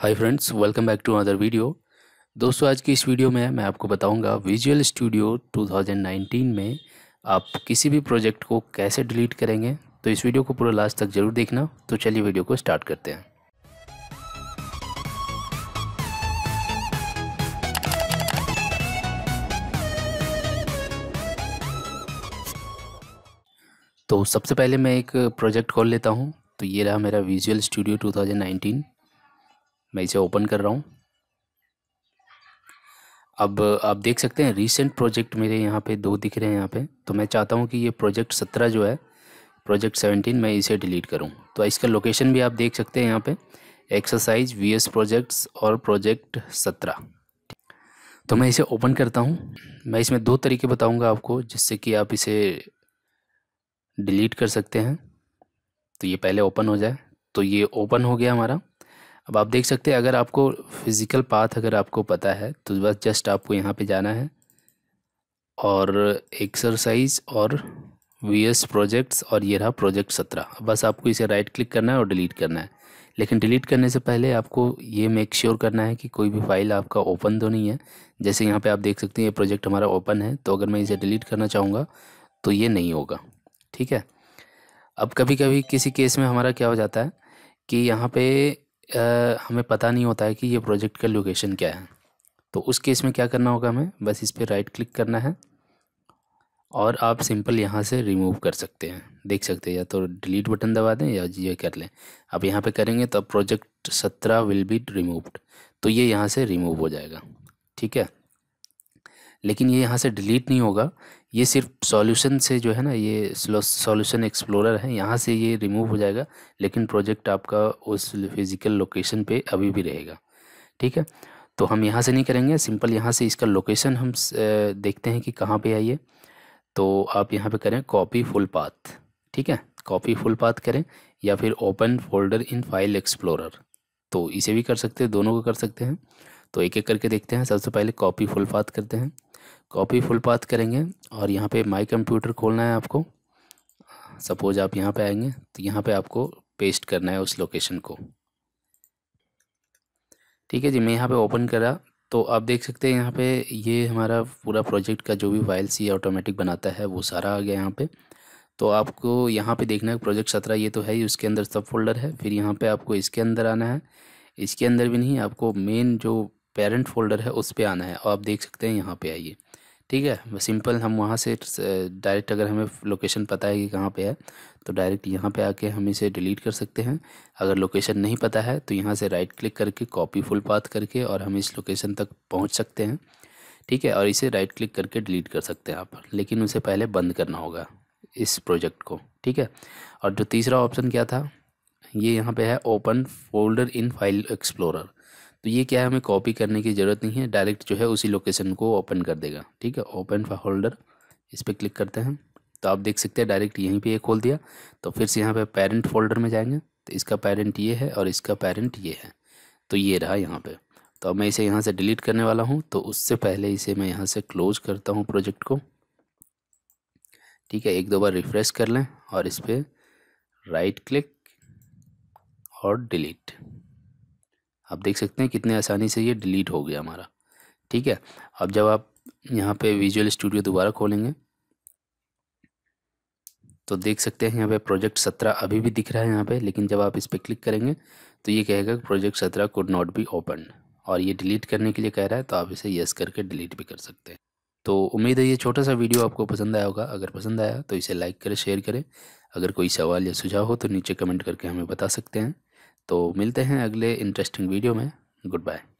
hi friends welcome back to other video दोस्तों आज की इस वीडियो में मैं आपको बताऊंगा विजुअल स्टूडियो 2019 में आप किसी भी प्रोजेक्ट को कैसे डिलीट करेंगे तो इस वीडियो को पूरा लास्ट तक ज़रूर देखना तो चलिए वीडियो को स्टार्ट करते हैं तो सबसे पहले मैं एक प्रोजेक्ट खोल लेता हूँ तो ये रहा मेरा विजुअल स्टूडियो 2019 मैं इसे ओपन कर रहा हूँ अब आप देख सकते हैं रिसेंट प्रोजेक्ट मेरे यहाँ पे दो दिख रहे हैं यहाँ पे तो मैं चाहता हूँ कि ये प्रोजेक्ट सत्रह जो है प्रोजेक्ट सेवनटीन मैं इसे डिलीट करूँ तो इसका लोकेशन भी आप देख सकते हैं यहाँ पे एक्सरसाइज वी एस प्रोजेक्ट्स और प्रोजेक्ट सत्रह तो मैं इसे ओपन करता हूँ मैं इसमें दो तरीके बताऊँगा आपको जिससे कि आप इसे डिलीट कर सकते हैं तो ये पहले ओपन हो जाए तो ये ओपन हो गया हमारा अब आप देख सकते हैं अगर आपको फिज़िकल पाथ अगर आपको पता है तो बस जस्ट आपको यहाँ पे जाना है और एक्सरसाइज और वीएस प्रोजेक्ट्स और ये रहा प्रोजेक्ट सत्रह बस आपको इसे राइट क्लिक करना है और डिलीट करना है लेकिन डिलीट करने से पहले आपको ये मेक श्योर sure करना है कि कोई भी फाइल आपका ओपन तो नहीं है जैसे यहाँ पे आप देख सकते हैं ये प्रोजेक्ट हमारा ओपन है तो अगर मैं इसे डिलीट करना चाहूँगा तो ये नहीं होगा ठीक है अब कभी कभी किसी केस में हमारा क्या हो जाता है कि यहाँ पे हमें पता नहीं होता है कि ये प्रोजेक्ट का लोकेशन क्या है तो उस केस में क्या करना होगा हमें बस इस पर राइट क्लिक करना है और आप सिंपल यहाँ से रिमूव कर सकते हैं देख सकते हैं या तो डिलीट बटन दबा दें या ये कर लें अब यहाँ पे करेंगे तो प्रोजेक्ट सत्रह विल बी रिमूव्ड तो ये यहाँ से रिमूव हो जाएगा ठीक है लेकिन ये यहाँ से डिलीट नहीं होगा ये सिर्फ सॉल्यूशन से जो है ना ये सॉल्यूशन एक्सप्लोरर है यहाँ से ये रिमूव हो जाएगा लेकिन प्रोजेक्ट आपका उस फिज़िकल लोकेशन पे अभी भी रहेगा ठीक है तो हम यहाँ से नहीं करेंगे सिंपल यहाँ से इसका लोकेशन हम देखते हैं कि कहाँ पे आइए तो आप यहाँ पे करें कॉपी फुल पाथ ठीक है कॉपी फुल पाथ करें या फिर open folder in file explorer तो इसे भी कर सकते हैं दोनों को कर सकते हैं तो एक एक करके देखते हैं सबसे पहले कॉपी फुल पाथ करते हैं कॉपी फुल पाथ करेंगे और यहाँ पे माई कंप्यूटर खोलना है आपको सपोज आप यहाँ पे आएंगे तो यहाँ पे आपको पेस्ट करना है उस लोकेशन को ठीक है जी मैं यहाँ पे ओपन करा तो आप देख सकते हैं यहाँ पे ये हमारा पूरा प्रोजेक्ट का जो भी फाइल्स ये ऑटोमेटिक बनाता है वो सारा आ गया यहाँ पे तो आपको यहाँ पे देखना है प्रोजेक्ट सत्रह ये तो है ही उसके अंदर सब फोल्डर है फिर यहाँ पे आपको इसके अंदर आना है इसके अंदर भी नहीं आपको मेन जो पेरेंट फोल्डर है उस पर आना है और आप देख सकते हैं यहाँ पर आइए ठीक है सिंपल हम वहाँ से डायरेक्ट अगर हमें लोकेशन पता है कि कहाँ पे है तो डायरेक्ट यहाँ पे आके हम इसे डिलीट कर सकते हैं अगर लोकेशन नहीं पता है तो यहाँ से राइट क्लिक करके कॉपी फुल पाथ करके और हम इस लोकेशन तक पहुँच सकते हैं ठीक है और इसे राइट क्लिक करके डिलीट कर सकते हैं आप लेकिन उसे पहले बंद करना होगा इस प्रोजेक्ट को ठीक है और जो तीसरा ऑप्शन क्या था ये यहाँ पर है open folder in file explorer तो ये क्या है हमें कॉपी करने की ज़रूरत नहीं है डायरेक्ट जो है उसी लोकेशन को ओपन कर देगा ठीक है ओपन होल्डर इस पर क्लिक करते हैं तो आप देख सकते हैं डायरेक्ट यहीं पे ये खोल दिया तो फिर से यहाँ पे पेरेंट फोल्डर में जाएंगे तो इसका पेरेंट ये है और इसका पेरेंट ये है तो ये रहा यहाँ पर तो अब मैं इसे यहाँ से डिलीट करने वाला हूँ तो उससे पहले इसे मैं यहाँ से क्लोज करता हूँ प्रोजेक्ट को ठीक है एक दो बार रिफ़्रेश कर लें और इस पर राइट क्लिक और डिलीट आप देख सकते हैं कितने आसानी से ये डिलीट हो गया हमारा ठीक है अब जब आप यहाँ पे विजुअल स्टूडियो दोबारा खोलेंगे तो देख सकते हैं यहाँ पे प्रोजेक्ट सत्रह अभी भी दिख रहा है यहाँ पे लेकिन जब आप इस पर क्लिक करेंगे तो ये कहेगा प्रोजेक्ट सत्रह कुड नॉट बी ओपन और ये डिलीट करने के लिए कह रहा है तो आप इसे येस करके डिलीट भी कर सकते हैं तो उम्मीद है ये छोटा सा वीडियो आपको पसंद आया होगा अगर पसंद आया तो इसे लाइक करें शेयर करें अगर कोई सवाल या सुझाव हो तो नीचे कमेंट करके हमें बता सकते हैं तो मिलते हैं अगले इंटरेस्टिंग वीडियो में गुड बाय